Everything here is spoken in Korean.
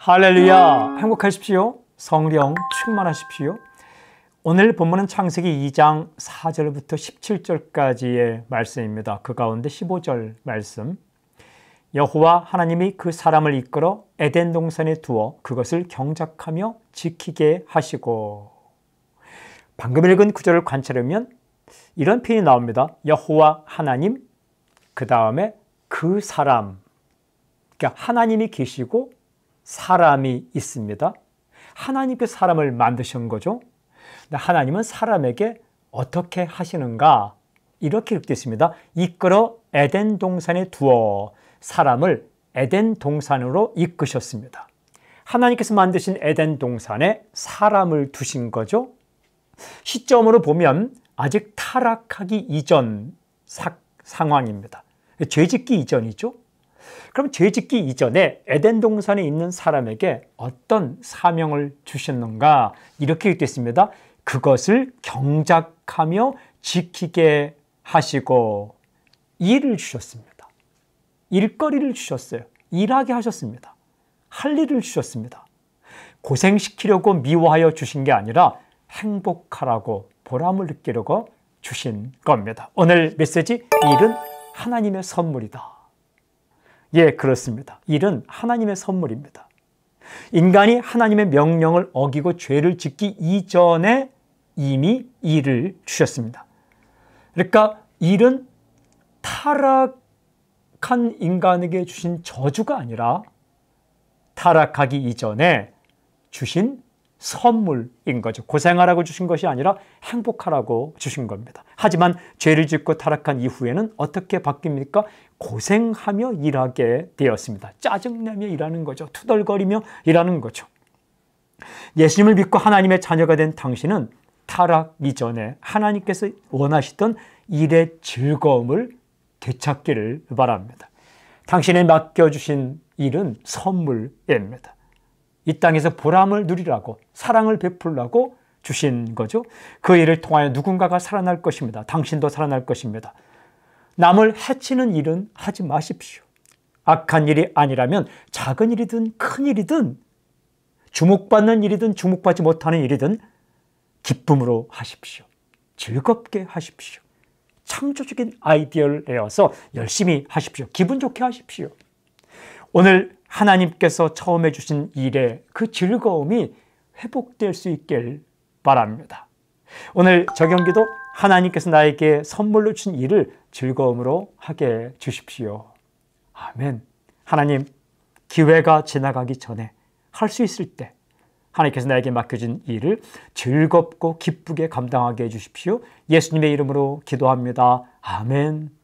할렐루야! 음. 행복하십시오. 성령 충만하십시오. 오늘 본문은 창세기 2장 4절부터 17절까지의 말씀입니다. 그 가운데 15절 말씀. 여호와 하나님이 그 사람을 이끌어 에덴 동산에 두어 그것을 경작하며 지키게 하시고. 방금 읽은 구절을 관찰하면 이런 표현이 나옵니다. 여호와 하나님, 그 다음에 그 사람. 그러니까 하나님이 계시고 사람이 있습니다. 하나님께 사람을 만드신 거죠. 하나님은 사람에게 어떻게 하시는가? 이렇게 읽되 있습니다. 이끌어 에덴 동산에 두어 사람을 에덴 동산으로 이끄셨습니다. 하나님께서 만드신 에덴 동산에 사람을 두신 거죠. 시점으로 보면 아직 타락하기 이전 사, 상황입니다. 죄짓기 이전이죠. 그럼 죄 짓기 이전에 에덴 동산에 있는 사람에게 어떤 사명을 주셨는가? 이렇게 읽겠습니다. 그것을 경작하며 지키게 하시고 일을 주셨습니다. 일거리를 주셨어요. 일하게 하셨습니다. 할 일을 주셨습니다. 고생시키려고 미워하여 주신 게 아니라 행복하라고 보람을 느끼려고 주신 겁니다. 오늘 메시지 일은 하나님의 선물이다. 예, 그렇습니다. 일은 하나님의 선물입니다. 인간이 하나님의 명령을 어기고 죄를 짓기 이전에 이미 일을 주셨습니다. 그러니까 일은 타락한 인간에게 주신 저주가 아니라 타락하기 이전에 주신 선물인 거죠. 고생하라고 주신 것이 아니라 행복하라고 주신 겁니다. 하지만 죄를 짓고 타락한 이후에는 어떻게 바뀝니까? 고생하며 일하게 되었습니다. 짜증내며 일하는 거죠. 투덜거리며 일하는 거죠. 예수님을 믿고 하나님의 자녀가 된 당신은 타락 이전에 하나님께서 원하시던 일의 즐거움을 되찾기를 바랍니다. 당신의 맡겨주신 일은 선물입니다. 이 땅에서 보람을 누리라고 사랑을 베풀라고 주신 거죠. 그 일을 통하여 누군가가 살아날 것입니다. 당신도 살아날 것입니다. 남을 해치는 일은 하지 마십시오. 악한 일이 아니라면 작은 일이든 큰 일이든 주목받는 일이든 주목받지 못하는 일이든 기쁨으로 하십시오. 즐겁게 하십시오. 창조적인 아이디어를 내어서 열심히 하십시오. 기분 좋게 하십시오. 오늘 하나님께서 처음에 주신 일에 그 즐거움이 회복될 수 있길 바랍니다. 오늘 저경기도 하나님께서 나에게 선물로 주신 일을 즐거움으로 하게 주십시오. 아멘. 하나님, 기회가 지나가기 전에 할 수 있을 때 하나님께서 나에게 맡겨진 일을 즐겁고 기쁘게 감당하게 해주십시오. 예수님의 이름으로 기도합니다. 아멘.